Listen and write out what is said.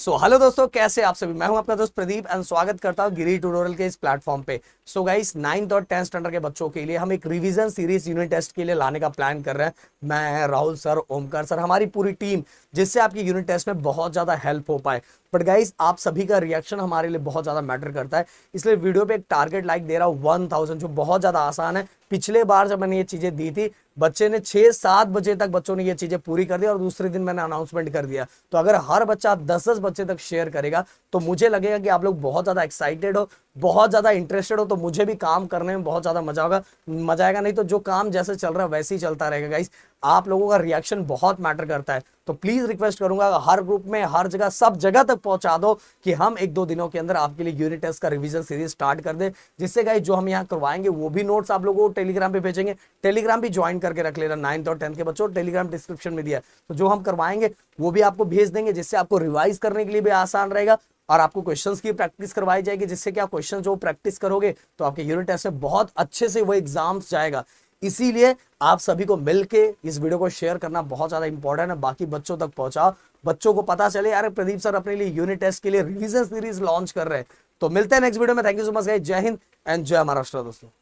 so hello दोस्तों कैसे आप सभी मैं हूं अपना दोस्त प्रदीप एंड स्वागत करता हूं गिरी ट्यूटोरियल के इस प्लेटफॉर्म पे सो गाइस नाइन्थ और टेंथ स्टैंडर्ड के बच्चों के लिए हम एक रिवीजन सीरीज यूनिट टेस्ट के लिए लाने का प्लान कर रहे हैं मैं राहुल सर ओमकर सर हमारी पूरी टीम जिससे आपकी यूनिट टेस्ट में बहुत ज़्यादा हेल्प हो पाए बट गाइज आप सभी का रिएक्शन हमारे लिए बहुत ज़्यादा मैटर करता है इसलिए वीडियो पे एक टारगेट लाइक दे रहा हूँ वन थाउजेंड जो बहुत ज़्यादा आसान है पिछले बार जब मैंने ये चीजें दी थी बच्चे ने छह सात बजे तक बच्चों ने ये चीजें पूरी कर दी और दूसरे दिन मैंने अनाउंसमेंट कर दिया तो अगर हर बच्चा दस दस बच्चे तक शेयर करेगा तो मुझे लगेगा कि आप लोग बहुत ज्यादा एक्साइटेड हो बहुत ज़्यादा इंटरेस्टेड हो तो मुझे भी काम करने में बहुत ज़्यादा मजा होगा मजा आएगा नहीं तो जो काम जैसे चल रहा है वैसे ही चलता रहेगा गाइस आप लोगों का रिएक्शन बहुत मैटर करता है तो प्लीज़ रिक्वेस्ट करूंगा हर ग्रुप में हर जगह सब जगह तक पहुंचा दो कि हम एक दो दिनों के अंदर आपके लिए यूनिट टेस्ट का रिविजन सीरीज स्टार्ट कर दे जिससे गाइस जो हम यहाँ करवाएंगे वो भी नोट्स आप लोगों को टेलीग्राम पर भेजेंगे टेलीग्राम भी ज्वाइन करके रख लेना नाइन्थ और टेंथ के बच्चों टेलीग्राम डिस्क्रिप्शन में दिया तो जो हम करवाएंगे वो भी आपको भेज देंगे जिससे आपको रिवाइज करने के लिए भी आसान रहेगा और आपको क्वेश्चंस की प्रैक्टिस करवाई जाएगी जिससे कि आप क्वेश्चन जो प्रैक्टिस करोगे तो आपके यूनिट टेस्ट में बहुत अच्छे से वो एग्जाम्स जाएगा इसीलिए आप सभी को मिलके इस वीडियो को शेयर करना बहुत ज़्यादा इंपॉर्टेंट है बाकी बच्चों तक पहुंचाओ बच्चों को पता चले यार प्रदीप सर अपने लिए यूनिट टेस्ट के लिए रिविजन सीरीज लॉन्च कर रहे हैं तो मिलते हैं नेक्स्ट वीडियो में thank you so much guys जय हिंद एंड जय महाराष्ट्र दोस्तों